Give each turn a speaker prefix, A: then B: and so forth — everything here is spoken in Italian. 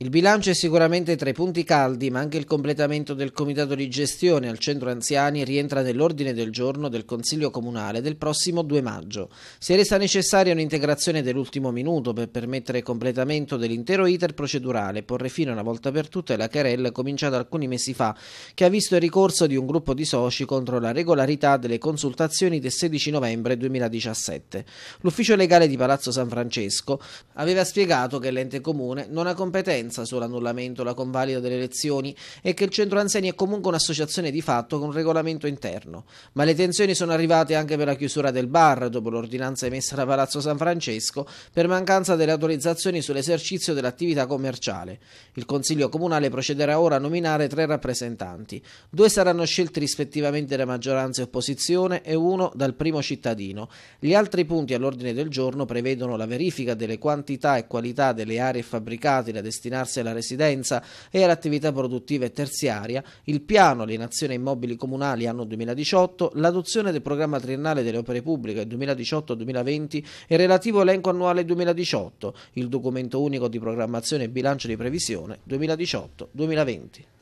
A: Il bilancio è sicuramente tra i punti caldi, ma anche il completamento del comitato di gestione al centro anziani rientra nell'ordine del giorno del Consiglio Comunale del prossimo 2 maggio. Si è resa necessaria un'integrazione dell'ultimo minuto per permettere il completamento dell'intero iter procedurale e porre fine una volta per tutte alla querella cominciata alcuni mesi fa, che ha visto il ricorso di un gruppo di soci contro la regolarità delle consultazioni del 16 novembre 2017. L'ufficio legale di Palazzo San Francesco aveva spiegato che l'ente comune non ha competenza senza solo annullamento la convalida delle elezioni e che il centro anziani è comunque un'associazione di fatto con un regolamento interno. Ma le tensioni sono arrivate anche per la chiusura del bar dopo l'ordinanza emessa da Palazzo San Francesco per mancanza delle autorizzazioni sull'esercizio dell'attività commerciale. Il Consiglio Comunale procederà ora a nominare tre rappresentanti. Due saranno scelti rispettivamente da maggioranza e opposizione e uno dal primo cittadino. Gli altri punti all'ordine del giorno prevedono la verifica delle quantità e qualità delle aree fabbricate da destinare avvicinarsi alla residenza e all'attività produttiva e terziaria, il piano alienazione immobili comunali anno 2018, l'adozione del programma triennale delle opere pubbliche 2018-2020 e relativo elenco annuale 2018, il documento unico di programmazione e bilancio di previsione 2018-2020.